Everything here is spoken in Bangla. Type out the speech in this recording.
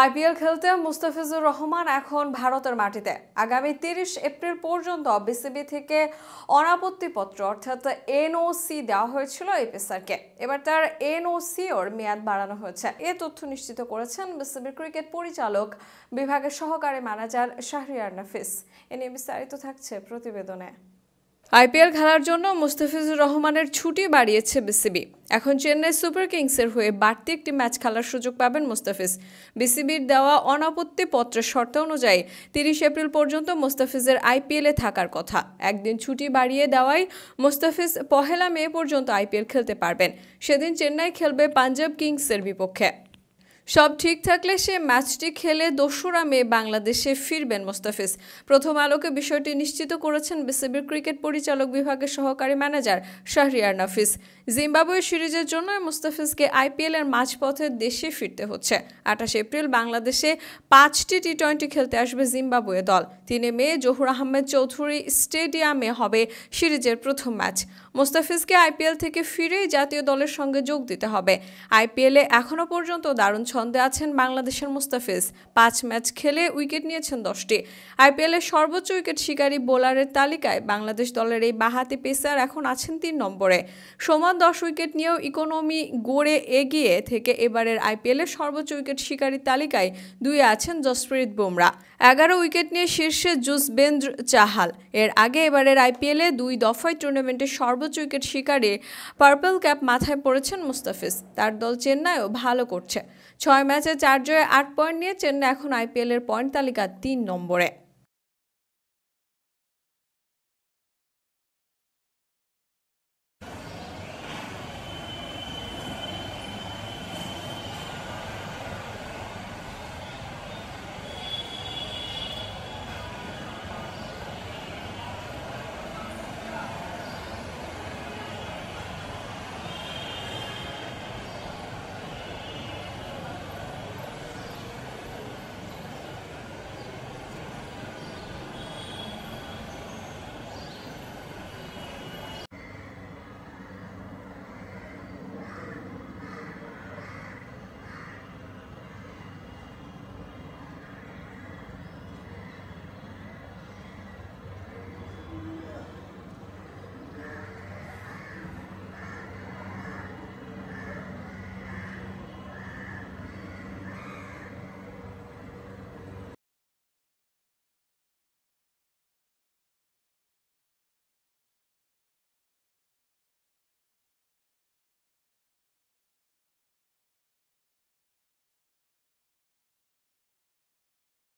আইপিএল খেলতে মুস্তাফিজুর রহমান এখন ভারতের মাটিতে আগামী তিরিশ এপ্রিল পর্যন্ত বিসিবি থেকে অনাপত্তিপত্র অর্থাৎ এনওসি দেওয়া হয়েছিল এই পেসারকে এবার তার এনওসি ওর মেয়াদ বাড়ানো হয়েছে এ তথ্য নিশ্চিত করেছেন বিসিবির ক্রিকেট পরিচালক বিভাগের সহকারী ম্যানেজার শাহরিয়ার নাফিস এ নিয়ে বিস্তারিত থাকছে প্রতিবেদনে আইপিএল খেলার জন্য মুস্তাফিজুর রহমানের ছুটি বাড়িয়েছে বিসিবি এখন চেন্নাই সুপার কিংসের হয়ে বাড়তি একটি ম্যাচ খেলার সুযোগ পাবেন মুস্তাফিজ বিসিবির দেওয়া অনাপত্তি পত্রের শর্ত অনুযায়ী তিরিশ এপ্রিল পর্যন্ত মুস্তাফিজের আইপিএলে থাকার কথা একদিন ছুটি বাড়িয়ে দেওয়ায় মুস্তাফিজ পহেলা মে পর্যন্ত আইপিএল খেলতে পারবেন সেদিন চেন্নাই খেলবে পাঞ্জাব কিংসের বিপক্ষে সব ঠিক থাকলে সে ম্যাচটি খেলে দোসরা মে বাংলাদেশে ফিরবেন মোস্তাফিজ প্রথম আলোকে বিষয়টি নিশ্চিত করেছেন বিসিবির ক্রিকেট পরিচালক বিভাগের সহকারী ম্যানেজার শাহরিয়ার নাফিস জিম্বাবুয়ে সিরিজের জন্য মোস্তাফিজকে আইপিএলের মাঝপথে দেশে ফিরতে হচ্ছে আঠাশ এপ্রিল বাংলাদেশে পাঁচটি টি টোয়েন্টি খেলতে আসবে জিম্বাবুয়ে দল তিনে মে জহুর আহমেদ চৌধুরী স্টেডিয়ামে হবে সিরিজের প্রথম ম্যাচ মুস্তাফিজকে আইপিএল থেকে ফিরে জাতীয় দলের সঙ্গে যোগ দিতে হবে আইপিএলে এখনও পর্যন্ত দারুণ ছ ছন্দে আছেন বাংলাদেশের মুস্তাফিজ পাঁচ ম্যাচ খেলে উইকেট নিয়েছেন দশটি আইপিএলের সর্বোচ্চ উইকেট শিকারী বোলারের তালিকায় বাংলাদেশ দলের এই বাহাতি পেসার এখন আছেন তিন নম্বরে সমান দশ উইকেট নিয়েও ইকোনমি গড়ে এগিয়ে থেকে এবারের আইপিএলের সর্বোচ্চ উইকেট শিকারী তালিকায় দুই আছেন জসপ্রীত বুমরা এগারো উইকেট নিয়ে শীর্ষে জুসবেন্দ্র চাহাল এর আগে এবারের আইপিএলে দুই দফায় টুর্নামেন্টের সর্বোচ্চ উইকেট শিকারে পার্পল ক্যাপ মাথায় পড়েছেন মুস্তাফিজ তার দল চেন্নাইও ভালো করছে ছয় ম্যাচে চার জয়ে আট পয়েন্ট নিয়ে চেন্নাই এখন আইপিএলের পয়েন্ট তালিকা তিন নম্বরে